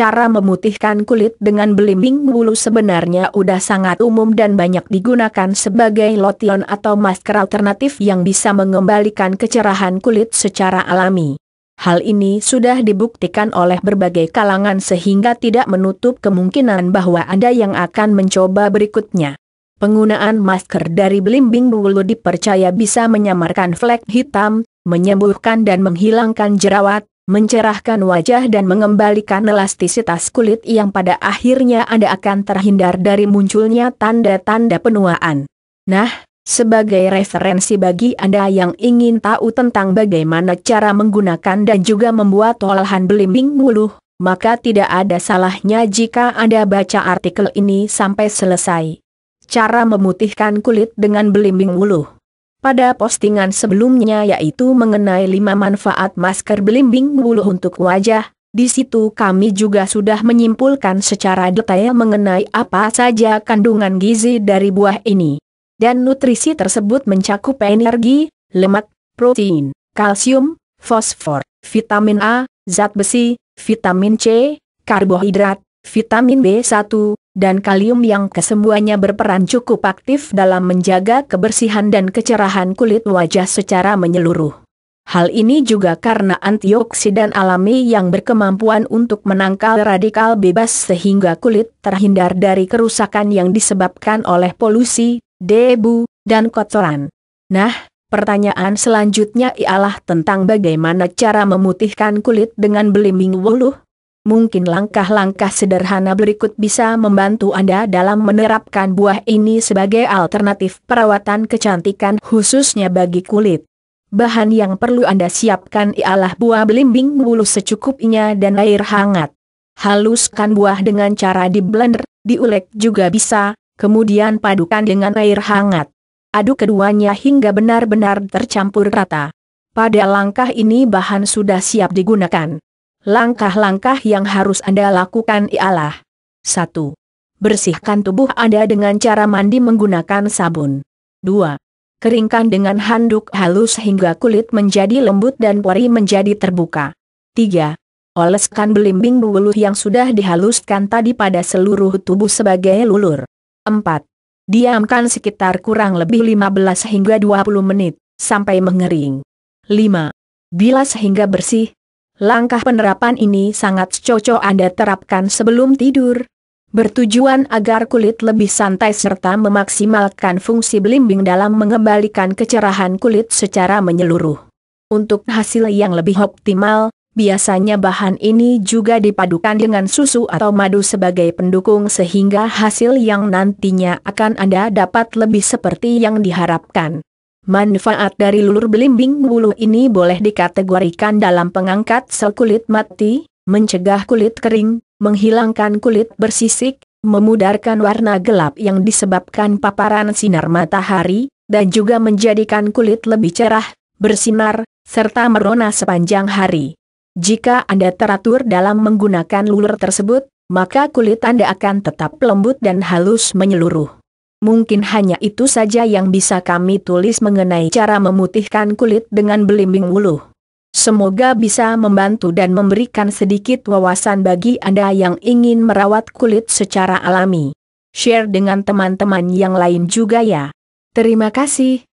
Cara memutihkan kulit dengan belimbing bulu sebenarnya udah sangat umum dan banyak digunakan sebagai lotion atau masker alternatif yang bisa mengembalikan kecerahan kulit secara alami. Hal ini sudah dibuktikan oleh berbagai kalangan sehingga tidak menutup kemungkinan bahwa Anda yang akan mencoba berikutnya. Penggunaan masker dari belimbing bulu dipercaya bisa menyamarkan flek hitam, menyembuhkan dan menghilangkan jerawat, mencerahkan wajah dan mengembalikan elastisitas kulit yang pada akhirnya Anda akan terhindar dari munculnya tanda-tanda penuaan. Nah, sebagai referensi bagi Anda yang ingin tahu tentang bagaimana cara menggunakan dan juga membuat olahan belimbing muluh, maka tidak ada salahnya jika Anda baca artikel ini sampai selesai. Cara memutihkan kulit dengan belimbing muluh pada postingan sebelumnya yaitu mengenai 5 manfaat masker belimbing bulu untuk wajah, di situ kami juga sudah menyimpulkan secara detail mengenai apa saja kandungan gizi dari buah ini. Dan nutrisi tersebut mencakup energi, lemak, protein, kalsium, fosfor, vitamin A, zat besi, vitamin C, karbohidrat, vitamin B1, dan kalium yang kesemuanya berperan cukup aktif dalam menjaga kebersihan dan kecerahan kulit wajah secara menyeluruh. Hal ini juga karena antioksidan alami yang berkemampuan untuk menangkal radikal bebas sehingga kulit terhindar dari kerusakan yang disebabkan oleh polusi, debu, dan kotoran. Nah, pertanyaan selanjutnya ialah tentang bagaimana cara memutihkan kulit dengan belimbing wuluh mungkin langkah-langkah sederhana berikut bisa membantu Anda dalam menerapkan buah ini sebagai alternatif perawatan kecantikan khususnya bagi kulit. Bahan yang perlu Anda siapkan ialah buah belimbing bulu secukupnya dan air hangat. Haluskan buah dengan cara di blender, diulek juga bisa, kemudian padukan dengan air hangat. Aduk keduanya hingga benar-benar tercampur rata. Pada langkah ini bahan sudah siap digunakan. Langkah-langkah yang harus Anda lakukan ialah 1. Bersihkan tubuh Anda dengan cara mandi menggunakan sabun. 2. Keringkan dengan handuk halus hingga kulit menjadi lembut dan pori menjadi terbuka. 3. Oleskan belimbing bulu yang sudah dihaluskan tadi pada seluruh tubuh sebagai lulur. 4. Diamkan sekitar kurang lebih 15 hingga 20 menit, sampai mengering. 5. bilas hingga bersih, Langkah penerapan ini sangat cocok Anda terapkan sebelum tidur. Bertujuan agar kulit lebih santai serta memaksimalkan fungsi belimbing dalam mengembalikan kecerahan kulit secara menyeluruh. Untuk hasil yang lebih optimal, biasanya bahan ini juga dipadukan dengan susu atau madu sebagai pendukung sehingga hasil yang nantinya akan Anda dapat lebih seperti yang diharapkan. Manfaat dari lulur belimbing bulu ini boleh dikategorikan dalam pengangkat sel kulit mati, mencegah kulit kering, menghilangkan kulit bersisik, memudarkan warna gelap yang disebabkan paparan sinar matahari, dan juga menjadikan kulit lebih cerah, bersinar, serta merona sepanjang hari. Jika Anda teratur dalam menggunakan lulur tersebut, maka kulit Anda akan tetap lembut dan halus menyeluruh. Mungkin hanya itu saja yang bisa kami tulis mengenai cara memutihkan kulit dengan belimbing wulu. Semoga bisa membantu dan memberikan sedikit wawasan bagi Anda yang ingin merawat kulit secara alami. Share dengan teman-teman yang lain juga ya. Terima kasih.